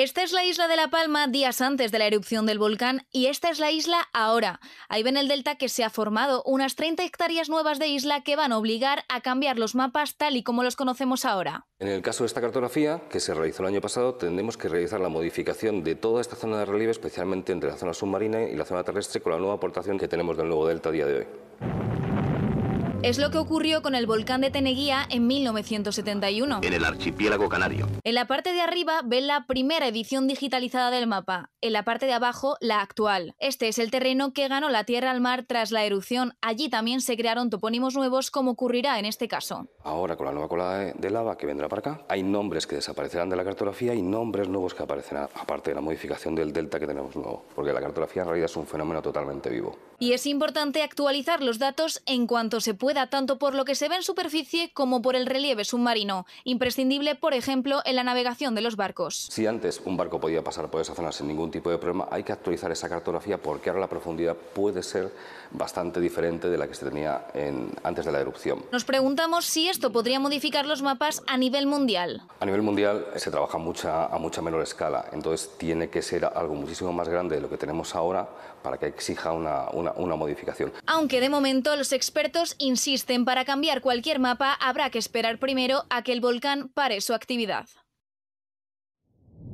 Esta es la isla de La Palma días antes de la erupción del volcán y esta es la isla ahora. Ahí ven el delta que se ha formado, unas 30 hectáreas nuevas de isla que van a obligar a cambiar los mapas tal y como los conocemos ahora. En el caso de esta cartografía, que se realizó el año pasado, tendremos que realizar la modificación de toda esta zona de relieve, especialmente entre la zona submarina y la zona terrestre, con la nueva aportación que tenemos del nuevo delta a día de hoy. Es lo que ocurrió con el volcán de Teneguía en 1971. En el archipiélago canario. En la parte de arriba ven la primera edición digitalizada del mapa, en la parte de abajo la actual. Este es el terreno que ganó la tierra al mar tras la erupción. Allí también se crearon topónimos nuevos como ocurrirá en este caso. Ahora con la nueva cola de lava que vendrá para acá, hay nombres que desaparecerán de la cartografía y nombres nuevos que aparecerán, aparte de la modificación del delta que tenemos nuevo, porque la cartografía en realidad es un fenómeno totalmente vivo. Y es importante actualizar los datos en cuanto se pueda tanto por lo que se ve en superficie como por el relieve submarino, imprescindible, por ejemplo, en la navegación de los barcos. Si antes un barco podía pasar por esa zona sin ningún tipo de problema, hay que actualizar esa cartografía porque ahora la profundidad puede ser bastante diferente de la que se tenía antes de la erupción. Nos preguntamos si esto podría modificar los mapas a nivel mundial. A nivel mundial eh, se trabaja a mucha menor escala, entonces tiene que ser algo muchísimo más grande de lo que tenemos ahora para que exija una, una modificación. Aunque de momento los expertos insisten para cambiar cualquier mapa habrá que esperar primero a que el volcán pare su actividad.